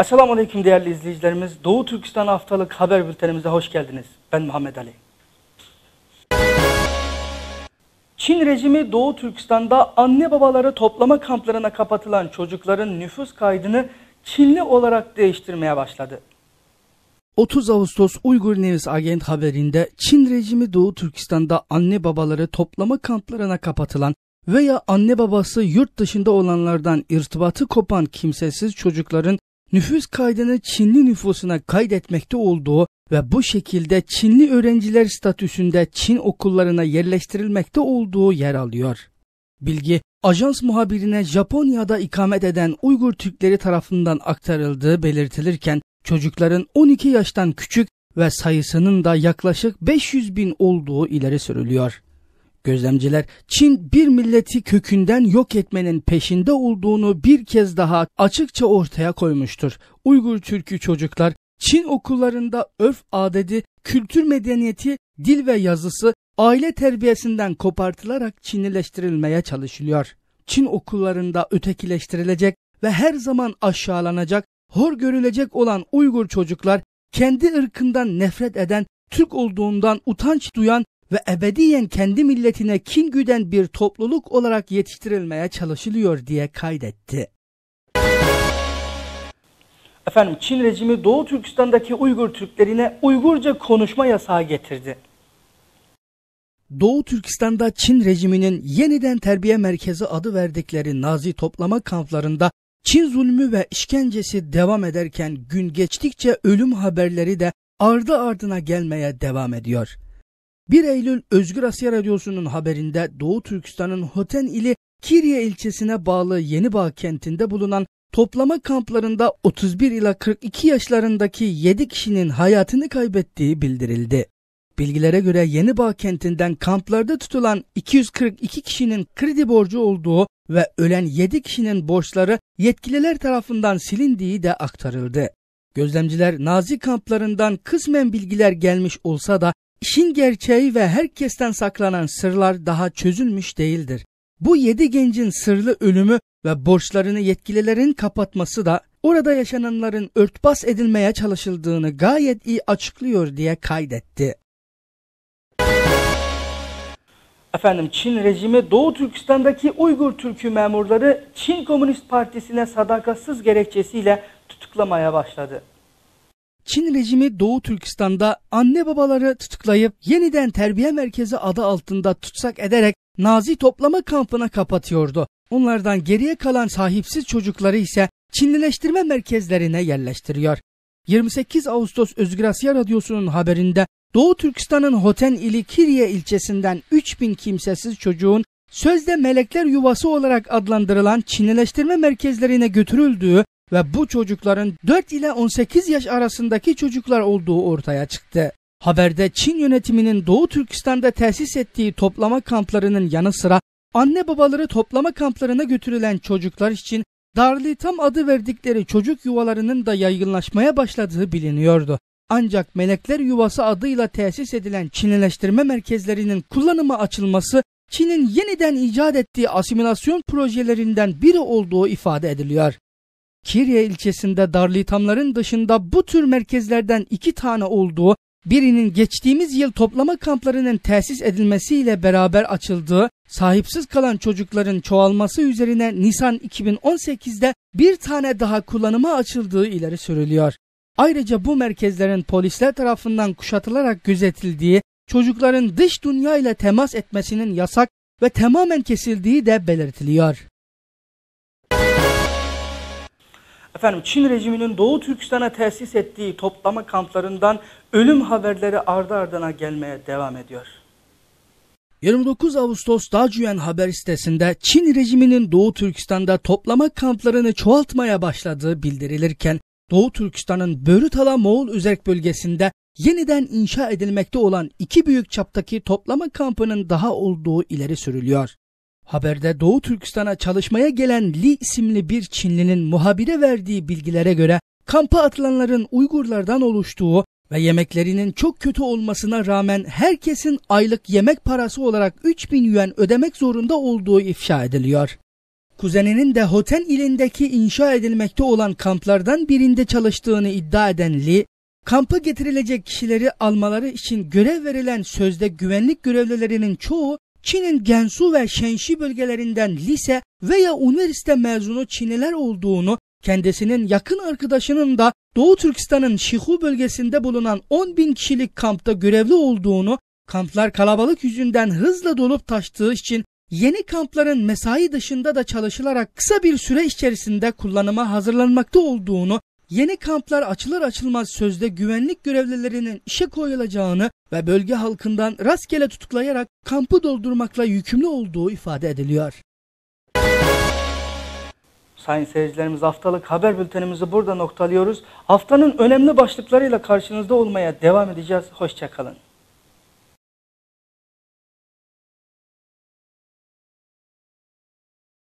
Esselamu Aleyküm değerli izleyicilerimiz. Doğu Türkistan haftalık haber bültenimize hoş geldiniz. Ben Muhammed Ali. Çin rejimi Doğu Türkistan'da anne babaları toplama kamplarına kapatılan çocukların nüfus kaydını Çinli olarak değiştirmeye başladı. 30 Ağustos Uygur News Agent haberinde Çin rejimi Doğu Türkistan'da anne babaları toplama kamplarına kapatılan veya anne babası yurt dışında olanlardan irtibatı kopan kimsesiz çocukların nüfus kaydını Çinli nüfusuna kaydetmekte olduğu ve bu şekilde Çinli öğrenciler statüsünde Çin okullarına yerleştirilmekte olduğu yer alıyor. Bilgi, ajans muhabirine Japonya'da ikamet eden Uygur Türkleri tarafından aktarıldığı belirtilirken çocukların 12 yaştan küçük ve sayısının da yaklaşık 500 bin olduğu ileri sürülüyor. Gözlemciler Çin bir milleti kökünden yok etmenin peşinde olduğunu bir kez daha açıkça ortaya koymuştur. Uygur Türkü çocuklar Çin okullarında örf adedi, kültür medeniyeti, dil ve yazısı aile terbiyesinden kopartılarak Çinileştirilmeye çalışılıyor. Çin okullarında ötekileştirilecek ve her zaman aşağılanacak, hor görülecek olan Uygur çocuklar kendi ırkından nefret eden, Türk olduğundan utanç duyan ve ebediyen kendi milletine kin güden bir topluluk olarak yetiştirilmeye çalışılıyor diye kaydetti. Efendim Çin rejimi Doğu Türkistan'daki Uygur Türklerine Uygurca konuşma yasağı getirdi. Doğu Türkistan'da Çin rejiminin yeniden terbiye merkezi adı verdikleri Nazi toplama kamplarında Çin zulmü ve işkencesi devam ederken gün geçtikçe ölüm haberleri de ardı ardına gelmeye devam ediyor. 1 Eylül Özgür Asya Radyosu'nun haberinde Doğu Türkistan'ın Hoten ili Kirye ilçesine bağlı Yenibağ kentinde bulunan toplama kamplarında 31 ila 42 yaşlarındaki 7 kişinin hayatını kaybettiği bildirildi. Bilgilere göre Yenibağ kentinden kamplarda tutulan 242 kişinin kredi borcu olduğu ve ölen 7 kişinin borçları yetkililer tarafından silindiği de aktarıldı. Gözlemciler Nazi kamplarından kısmen bilgiler gelmiş olsa da İşin gerçeği ve herkesten saklanan sırlar daha çözülmüş değildir. Bu yedi gencin sırlı ölümü ve borçlarını yetkililerin kapatması da orada yaşananların örtbas edilmeye çalışıldığını gayet iyi açıklıyor diye kaydetti. Efendim Çin rejimi Doğu Türkistan'daki Uygur Türkü memurları Çin Komünist Partisi'ne sadakatsız gerekçesiyle tutuklamaya başladı. Çin rejimi Doğu Türkistan'da anne babaları tutuklayıp yeniden terbiye merkezi adı altında tutsak ederek Nazi toplama kampına kapatıyordu. Onlardan geriye kalan sahipsiz çocukları ise Çinlileştirme merkezlerine yerleştiriyor. 28 Ağustos Özgür Asya Radyosu'nun haberinde Doğu Türkistan'ın Hoten ili Kirye ilçesinden 3000 kimsesiz çocuğun sözde melekler yuvası olarak adlandırılan Çinileştirme merkezlerine götürüldüğü ve bu çocukların 4 ile 18 yaş arasındaki çocuklar olduğu ortaya çıktı. Haberde Çin yönetiminin Doğu Türkistan'da tesis ettiği toplama kamplarının yanı sıra anne babaları toplama kamplarına götürülen çocuklar için Darli tam adı verdikleri çocuk yuvalarının da yaygınlaşmaya başladığı biliniyordu. Ancak Melekler Yuvası adıyla tesis edilen Çinileştirme merkezlerinin kullanıma açılması Çin'in yeniden icat ettiği asimilasyon projelerinden biri olduğu ifade ediliyor. Kirya ilçesinde Darlitamların dışında bu tür merkezlerden iki tane olduğu, birinin geçtiğimiz yıl toplama kamplarının tesis edilmesiyle beraber açıldığı, sahipsiz kalan çocukların çoğalması üzerine Nisan 2018'de bir tane daha kullanıma açıldığı ileri sürülüyor. Ayrıca bu merkezlerin polisler tarafından kuşatılarak gözetildiği, çocukların dış dünya ile temas etmesinin yasak ve tamamen kesildiği de belirtiliyor. Efendim Çin rejiminin Doğu Türkistan'a tesis ettiği toplama kamplarından ölüm haberleri ardı ardına gelmeye devam ediyor. 29 Ağustos Dacüyen haber sitesinde Çin rejiminin Doğu Türkistan'da toplama kamplarını çoğaltmaya başladığı bildirilirken Doğu Türkistan'ın Börütala Moğol Üzerk bölgesinde yeniden inşa edilmekte olan iki büyük çaptaki toplama kampının daha olduğu ileri sürülüyor. Haberde Doğu Türkistan'a çalışmaya gelen Li isimli bir Çinlinin muhabire verdiği bilgilere göre kampa atılanların Uygurlardan oluştuğu ve yemeklerinin çok kötü olmasına rağmen herkesin aylık yemek parası olarak 3000 yuan ödemek zorunda olduğu ifşa ediliyor. Kuzeninin de Hoten ilindeki inşa edilmekte olan kamplardan birinde çalıştığını iddia eden Li, kampa getirilecek kişileri almaları için görev verilen sözde güvenlik görevlilerinin çoğu Çin'in Gensu ve Şenşi bölgelerinden lise veya üniversite mezunu Çinliler olduğunu, kendisinin yakın arkadaşının da Doğu Türkistan'ın Şihu bölgesinde bulunan 10 bin kişilik kampta görevli olduğunu, kamplar kalabalık yüzünden hızla dolup taştığı için yeni kampların mesai dışında da çalışılarak kısa bir süre içerisinde kullanıma hazırlanmakta olduğunu, yeni kamplar açılır açılmaz sözde güvenlik görevlilerinin işe koyulacağını ve bölge halkından rastgele tutuklayarak kampı doldurmakla yükümlü olduğu ifade ediliyor. Sayın seyircilerimiz haftalık haber bültenimizi burada noktalıyoruz. Haftanın önemli başlıklarıyla karşınızda olmaya devam edeceğiz. Hoşçakalın.